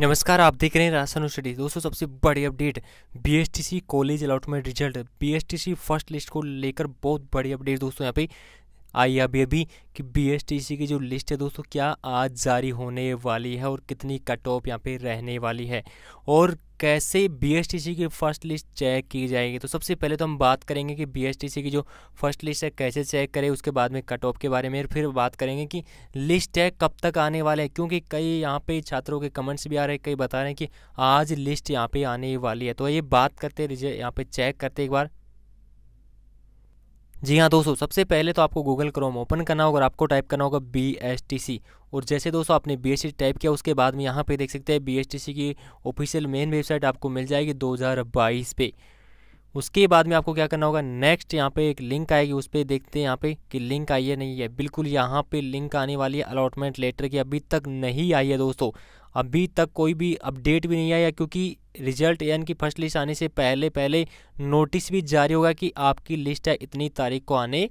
नमस्कार आप देख रहे हैं राशन स्टडी दोस्तों सबसे बड़ी update BSTC college allotment result BSTC first list को लेकर बहुत बड़ी अपडेट दोस्तों यहाँ पे आई अभी अभी कि बी की जो लिस्ट है दोस्तों क्या आज जारी होने वाली है और कितनी कट ऑफ यहाँ पे रहने वाली है और कैसे बी की फर्स्ट लिस्ट चेक की जाएगी तो सबसे पहले तो हम बात करेंगे कि बी की जो फर्स्ट लिस्ट है कैसे चेक करें उसके बाद में कट ऑफ के बारे में फिर बात करेंगे कि लिस्ट है कब तक आने वाले है क्योंकि कई यहाँ पे छात्रों के कमेंट्स भी आ रहे हैं कई बता रहे हैं कि आज लिस्ट यहाँ पे आने वाली है तो ये बात करते रहिए यहाँ पे चेक करते एक बार जी हाँ दोस्तों सबसे पहले तो आपको गूगल क्रोम ओपन करना होगा और आपको टाइप करना होगा बी एस टी सी और जैसे दोस्तों आपने बी एस टी टाइप किया उसके बाद में यहाँ पे देख सकते हैं बी एस टी सी की ऑफिशियल मेन वेबसाइट आपको मिल जाएगी 2022 पे उसके बाद में आपको क्या करना होगा नेक्स्ट यहाँ पे एक लिंक आएगी उस पर देखते हैं यहाँ पे कि लिंक आई है नहीं है बिल्कुल यहाँ पे लिंक आने वाली है अलॉटमेंट लेटर की अभी तक नहीं आई है दोस्तों अभी तक कोई भी अपडेट भी नहीं आया क्योंकि रिजल्ट यानी कि फर्स्ट लिस्ट आने से पहले पहले नोटिस भी जारी होगा कि आपकी लिस्ट है इतनी तारीख को आने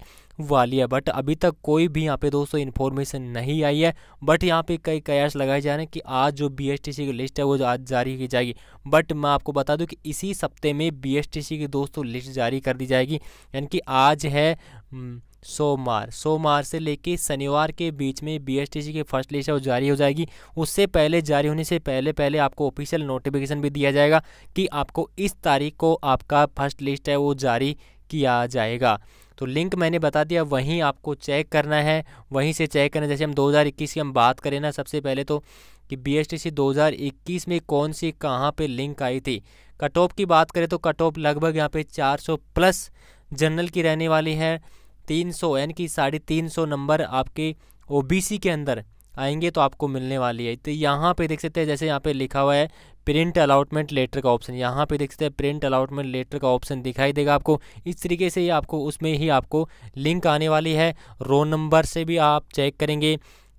वाली है बट अभी तक कोई भी यहाँ पे दोस्तों इन्फॉर्मेशन नहीं आई है बट यहाँ पे कई कयास लगाए जा रहे हैं कि आज जो बी एस टी सी की लिस्ट है वो आज जारी की जाएगी बट मैं आपको बता दूँ कि इसी सप्ते में बी एस टी सी की दोस्तों लिस्ट जारी कर दी जाएगी यानी कि आज है हम्म, सोमवार सोमवार से लेकर शनिवार के बीच में बी की फर्स्ट लिस्ट है जारी हो जाएगी उससे पहले जारी होने से पहले पहले आपको ऑफिशियल नोटिफिकेशन भी दिया जाएगा कि आपको इस तारीख को आपका फर्स्ट लिस्ट है वो जारी किया जाएगा तो लिंक मैंने बता दिया वहीं आपको चेक करना है वहीं से चेक करना जैसे हम 2021 की हम बात करें ना सबसे पहले तो कि बी एस में कौन सी कहाँ पे लिंक आई थी कट ऑफ की बात करें तो कट ऑफ लगभग यहाँ पे 400 प्लस जनरल की रहने वाली है तीन सौ यानी कि साढ़े तीन सौ नंबर आपके ओ के अंदर आएंगे तो आपको मिलने वाली है तो यहाँ पे देख सकते हैं जैसे यहाँ पे लिखा हुआ है प्रिंट अलाउटमेंट लेटर का ऑप्शन यहाँ पे देख सकते हैं प्रिंट अलाउटमेंट लेटर का ऑप्शन दिखाई देगा आपको इस तरीके से ही आपको उसमें ही आपको लिंक आने वाली है रो नंबर से भी आप चेक करेंगे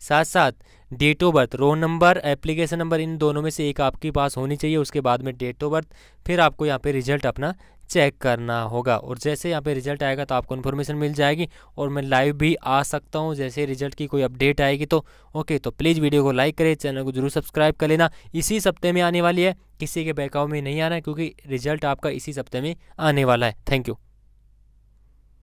साथ साथ date of birth roll number application number इन दोनों में से एक आपके पास होनी चाहिए उसके बाद में डेट ऑफ बर्थ फिर आपको यहाँ पे रिजल्ट अपना चेक करना होगा और जैसे यहाँ पे रिजल्ट आएगा तो आपको इन्फॉर्मेशन मिल जाएगी और मैं लाइव भी आ सकता हूँ जैसे रिजल्ट की कोई अपडेट आएगी तो ओके तो प्लीज़ वीडियो को लाइक करें चैनल को जरूर सब्सक्राइब कर लेना इसी सप्ताह में आने वाली है किसी के बहकाव में नहीं आना है क्योंकि रिजल्ट आपका इसी सप्ताह में आने वाला है थैंक यू